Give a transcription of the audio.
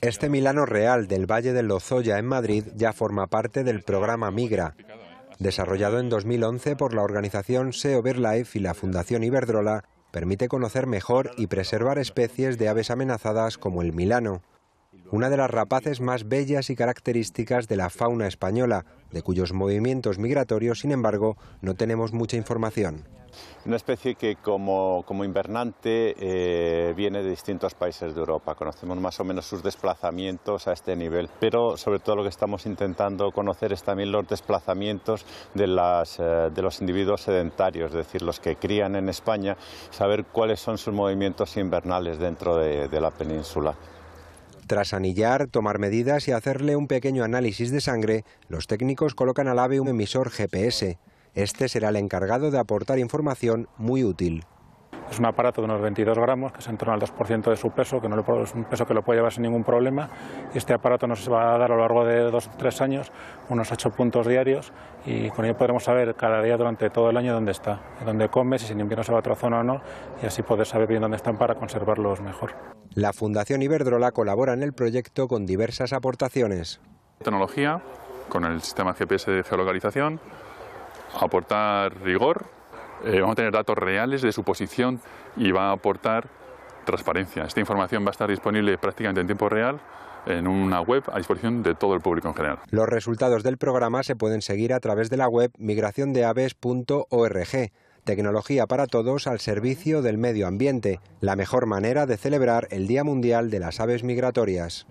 Este Milano Real del Valle del Lozoya en Madrid ya forma parte del programa Migra, desarrollado en 2011 por la organización SEO Life y la Fundación Iberdrola, permite conocer mejor y preservar especies de aves amenazadas como el milano una de las rapaces más bellas y características de la fauna española, de cuyos movimientos migratorios, sin embargo, no tenemos mucha información. Una especie que como, invernante eh, viene de distintos países de Europa. Conocemos más o menos sus desplazamientos a este nivel, pero sobre todo lo que estamos intentando conocer es también los desplazamientos de, eh, los individuos sedentarios, es decir, los que crían en España, saber cuáles son sus movimientos invernales dentro de la península. Tras anillar, tomar medidas y hacerle un pequeño análisis de sangre, los técnicos colocan al ave un emisor GPS. Este será el encargado de aportar información muy útil. Es un aparato de unos 22 gramos, que es en torno al 2% de su peso, que no es un peso que lo puede llevar sin ningún problema. este aparato nos va a dar a lo largo de dos o tres años unos 8 puntos diarios y con ello podremos saber cada día durante todo el año dónde está, dónde come, si en invierno se va a otra zona o no, y así poder saber bien dónde están para conservarlos mejor. La Fundación Iberdrola colabora en el proyecto con diversas aportaciones. Tecnología, con el sistema GPS de geolocalización, aportar rigor eh, vamos a tener datos reales de su posición y va a aportar transparencia. Esta información va a estar disponible prácticamente en tiempo real en una web a disposición de todo el público en general. Los resultados del programa se pueden seguir a través de la web migraciondeaves.org. Tecnología para todos al servicio del medio ambiente, la mejor manera de celebrar el Día Mundial de las Aves Migratorias.